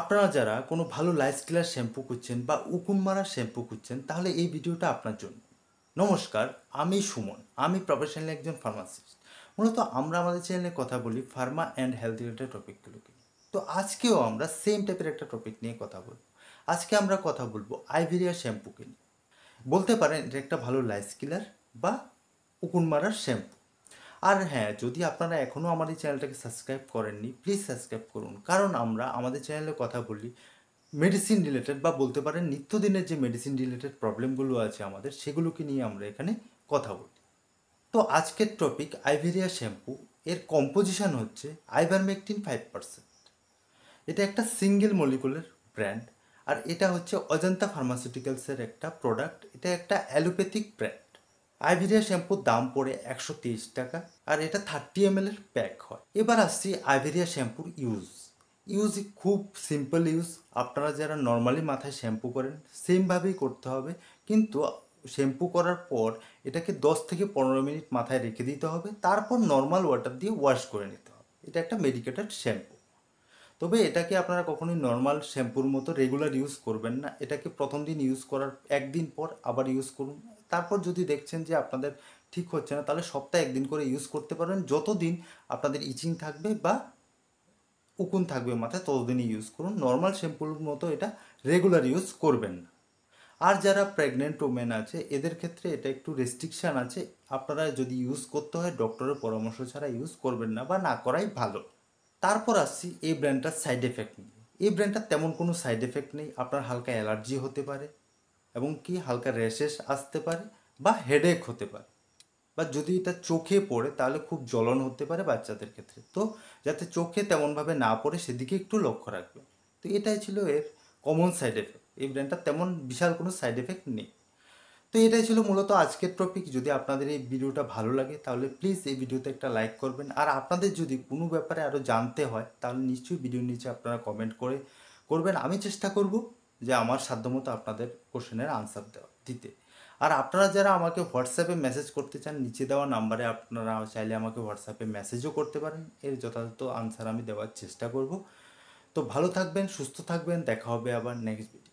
আপনারা যারা কোনো ভালো লাইস কিলার শ্যাম্পু খুঁজছেন বা উকুম মারা শ্যাম্পু খুঁজছেন তাহলে এই ভিডিওটা আপনার জন্য নমস্কার আমি সুমন আমি প্রফেশনাল একজন ফার্মাসিস্ট মূলত আমরা আমাদের চ্যানেলে কথা বলি ফার্মা অ্যান্ড হেলথ রিলেটেড টপিকগুলোকে তো আজকেও আমরা সেম টাইপের একটা টপিক নিয়ে কথা বলবো আজকে আমরা কথা বলবো আইভেরিয়া শ্যাম্পুকে নিয়ে বলতে পারেন এটা একটা ভালো লাইস কিলার বা উকুন মারার শ্যাম্পু আর হ্যাঁ যদি আপনারা এখনও আমাদের এই চ্যানেলটাকে সাবস্ক্রাইব করেননি প্লিজ সাবস্ক্রাইব করুন কারণ আমরা আমাদের চ্যানেলে কথা বলি মেডিসিন রিলেটেড বা বলতে পারেন নিত্যদিনের যে মেডিসিন রিলেটেড প্রবলেমগুলো আছে আমাদের সেগুলোকে নিয়ে আমরা এখানে কথা বলি তো আজকের টপিক আইভেরিয়া শ্যাম্পু এর কম্পোজিশান হচ্ছে আইভারমেকটিন ফাইভ পার্সেন্ট এটা একটা সিঙ্গেল মলিকুলের ব্র্যান্ড আর এটা হচ্ছে অজন্তা ফার্মাসিউটিক্যালসের একটা প্রোডাক্ট এটা একটা অ্যালোপ্যাথিক ব্র্যান্ড আইভেরিয়া শ্যাম্পুর দাম পড়ে একশো তেইশ টাকা আর এটা থার্টি এম এর প্যাক হয় এবার আসছি আইভেরিয়া শ্যাম্পুর ইউজ ইউজ খুব সিম্পল ইউজ আপনারা যারা নর্মালি মাথায় শ্যাম্পু করেন সেমভাবেই করতে হবে কিন্তু শ্যাম্পু করার পর এটাকে দশ থেকে পনেরো মিনিট মাথায় রেখে দিতে হবে তারপর নর্মাল ওয়াটার দিয়ে ওয়াশ করে নিতে হবে এটা একটা মেডিকেটেড শ্যাম্পু তবে এটাকে আপনারা কখনোই নর্মাল শ্যাম্পুর মতো রেগুলার ইউজ করবেন না এটাকে প্রথম দিন ইউজ করার একদিন পর আবার ইউজ করুন তারপর যদি দেখছেন যে আপনাদের ঠিক হচ্ছে না তাহলে সপ্তাহে একদিন করে ইউজ করতে পারবেন যতদিন আপনাদের ইচিং থাকবে বা উকুন থাকবে মাথায় ততদিনই ইউজ করুন নর্মাল শ্যাম্পুর মতো এটা রেগুলার ইউজ করবেন না আর যারা প্রেগনেন্ট ওমেন আছে এদের ক্ষেত্রে এটা একটু রেস্ট্রিকশান আছে আপনারা যদি ইউজ করতে হয় ডক্টরের পরামর্শ ছাড়া ইউজ করবেন না বা না করাই ভালো তারপর আসছি এই ব্র্যান্ডটার সাইড এফেক্ট নিয়ে এই ব্র্যান্ডটার তেমন কোনো সাইড এফেক্ট নেই আপনার হালকা অ্যালার্জি হতে পারে এবং কি হালকা র্যাশেস আসতে পারে বা হেডেক হতে পারে বা যদি এটা চোখে পড়ে তাহলে খুব জ্বলন হতে পারে বাচ্চাদের ক্ষেত্রে তো যাতে চোখে তেমনভাবে না পড়ে সেদিকে একটু লক্ষ্য রাখবে তো এটাই ছিল এর কমন সাইড এফেক্ট এই ব্র্যান্ডটার তেমন বিশাল কোনো সাইড এফেক্ট নেই তো এটাই ছিল মূলত আজকের টপিক যদি আপনাদের এই ভিডিওটা ভালো লাগে তাহলে প্লিজ এই ভিডিওতে একটা লাইক করবেন আর আপনাদের যদি কোনো ব্যাপারে আরও জানতে হয় তাহলে নিশ্চয়ই ভিডিওর নিচে আপনারা কমেন্ট করে করবেন আমি চেষ্টা করব যে আমার সাধ্যমতো আপনাদের কোশ্চেনের আনসার দেওয়া দিতে আর আপনারা যারা আমাকে হোয়াটসঅ্যাপে মেসেজ করতে চান নিচে দেওয়া নাম্বারে আপনারা চাইলে আমাকে হোয়াটসঅ্যাপে মেসেজও করতে পারেন এর যথাযথ আনসার আমি দেওয়ার চেষ্টা করব তো ভালো থাকবেন সুস্থ থাকবেন দেখা হবে আবার নেক্সট ভিডিও